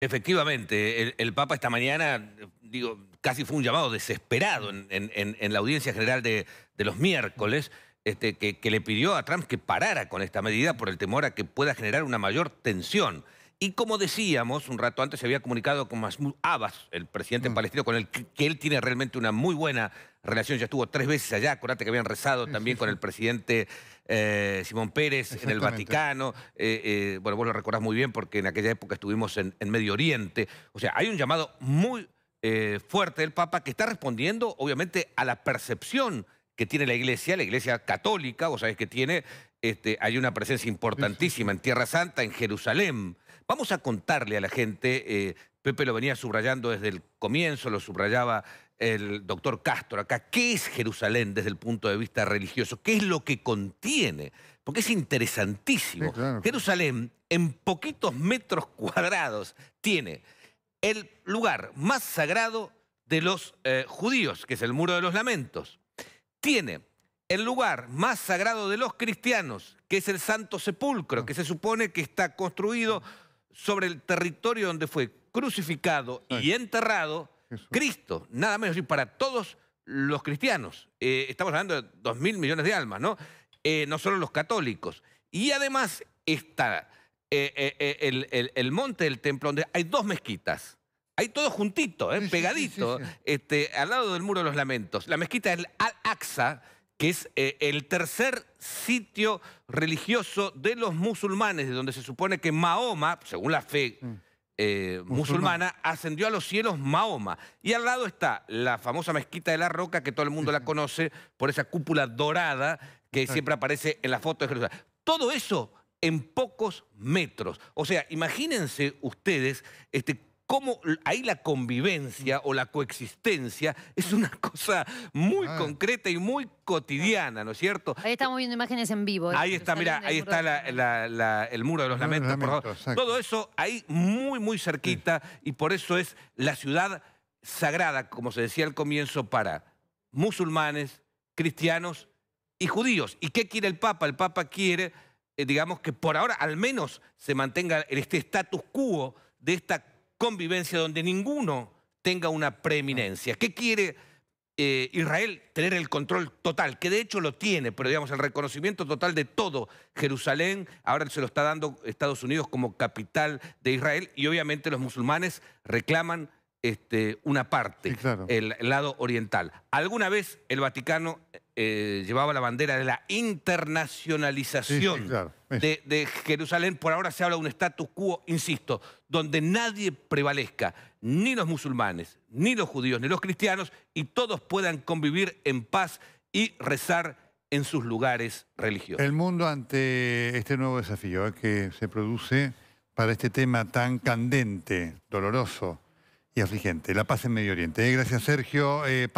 Efectivamente, el, Papa esta mañana, digo, casi fue un llamado desesperado en, la audiencia general de, los miércoles, este, que, le pidió a Trump que parara con esta medida por el temor a que pueda generar una mayor tensión. Y como decíamos, un rato antes se había comunicado con Mahmoud Abbas, el presidente mm. palestino, con el que él tiene realmente una muy buena relación, ya estuvo tres veces allá, acuérdate que habían rezado también con el presidente eh, Simón Pérez en el Vaticano, eh, eh, bueno, vos lo recordás muy bien porque en aquella época estuvimos en, Medio Oriente, o sea, hay un llamado muy fuerte del Papa que está respondiendo obviamente a la percepción que tiene la Iglesia, la Iglesia católica, vos sabés que tiene, este, hay una presencia importantísima en Tierra Santa, en Jerusalén. Vamos a contarle a la gente, Pepe lo venía subrayando desde el comienzo, lo subrayaba el doctor Castro acá, ¿qué es Jerusalén desde el punto de vista religioso? ¿Qué es lo que contiene? Porque es interesantísimo. Jerusalén, en poquitos metros cuadrados, tiene el lugar más sagrado de los eh, judíos, que es el Muro de los Lamentos. Tiene el lugar más sagrado de los cristianos, que es el Santo Sepulcro, que se supone que está construido sobre el territorio donde fue crucificado y enterrado Cristo, nada menos, y para todos los cristianos. Eh, estamos hablando de dos mil millones de almas, ¿no? Eh, no solo los católicos. Y además está eh, el, el, monte del templo, donde hay dos mezquitas. Hay todo juntito, pegadito, Este, al lado del muro de los lamentos. La mezquita del Al-Aqsa, que es el tercer sitio religioso de los musulmanes, de donde se supone que Mahoma, según la fe mm. Eh, musulmana, ascendió a los cielos Mahoma. Y al lado está la famosa mezquita de la Roca, que todo el mundo la conoce por esa cúpula dorada que siempre aparece en la foto de Jerusalén. Todo eso en pocos metros. O sea, imagínense ustedes este, cómo ahí la convivencia o la coexistencia es una cosa muy ah. concreta y muy cotidiana, ¿no es cierto? Ahí estamos viendo imágenes en vivo. ¿eh? Ahí está, mira, ahí está este, el muro de los lamentos, Todo eso ahí muy, muy cerquita y por eso es la ciudad sagrada, como se decía al comienzo, para musulmanes, cristianos y judíos. ¿Y qué quiere el Papa? El Papa quiere, eh, digamos, que por ahora al menos se mantenga este status quo de esta convivencia donde ninguno tenga una preeminencia. ¿Qué quiere eh, Israel? Tener el control total, que de hecho lo tiene, pero digamos el reconocimiento total de todo Jerusalén, ahora se lo está dando Estados Unidos como capital de Israel y obviamente los musulmanes reclaman este, una parte, el lado oriental. Alguna vez el Vaticano eh, llevaba la bandera de la internacionalización de, Jerusalén, por ahora se habla de un status quo, insisto, donde nadie prevalezca, ni los musulmanes, ni los judíos, ni los cristianos, y todos puedan convivir en paz y rezar en sus lugares religiosos. El mundo ante este nuevo desafío eh, que se produce para este tema tan candente, doloroso y afligente, la paz en Medio Oriente. Eh, gracias, Sergio. Eh,